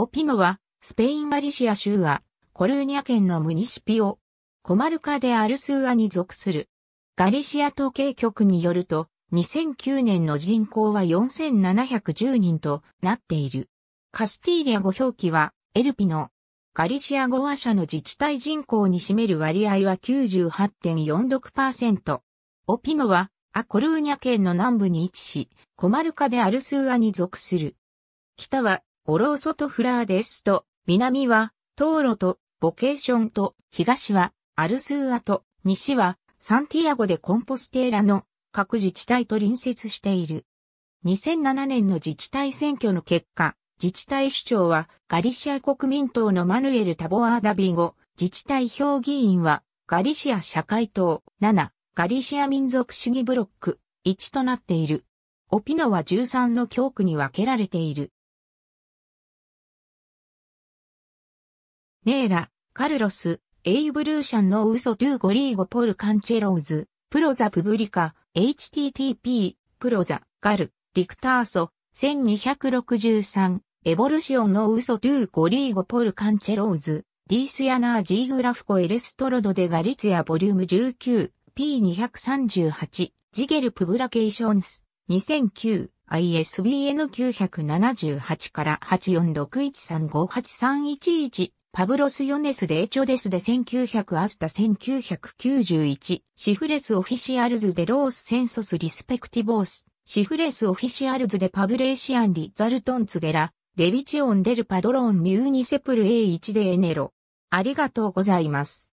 オピノは、スペインガリシア州は、コルーニャ県のムニシピオ、コマルカでアルスーアに属する。ガリシア統計局によると、2009年の人口は4710人となっている。カスティーリア語表記は、エルピノ。ガリシア語話者の自治体人口に占める割合は98.46%。オピノは、アコルーニャ県の南部に位置し、コマルカでアルスーアに属する。北はオローソとフラーデスと、南は、トーロと、ボケーションと、東は、アルスーアと、西は、サンティアゴでコンポステーラの各自治体と隣接している。2007年の自治体選挙の結果、自治体首長はガリシア国民党のマヌエル・タボアーダビゴ、自治体評議員はガリシア社会党7、ガリシア民族主義ブロック1となっている。オピノは13の教区に分けられている。ネーラ、カルロス、エイブルーシャンのウソトゥーゴリーゴポルカンチェローズ、プロザプブリカ、http、プロザ、ガル、リクターソ、1263、エボルシオンのウソトゥーゴリーゴポルカンチェローズ、ディースヤナージーグラフコエレストロドデガリツヤボリューム19、P238、ジゲルプブラケーションス、2009、ISBN978 から8 4 6 1 3 5 8 3 1 1パブロス・ヨネス・デエチョデスで1900アスタ1991、シフレス・オフィシアルズ・デ・ロース・センソス・リスペクティボース、シフレス・オフィシアルズ・デ・パブレーシアン・リ・ザルトン・ツゲラ、レビチオン・デル・パドロン・ミューニセプル A1 でエネロ。ありがとうございます。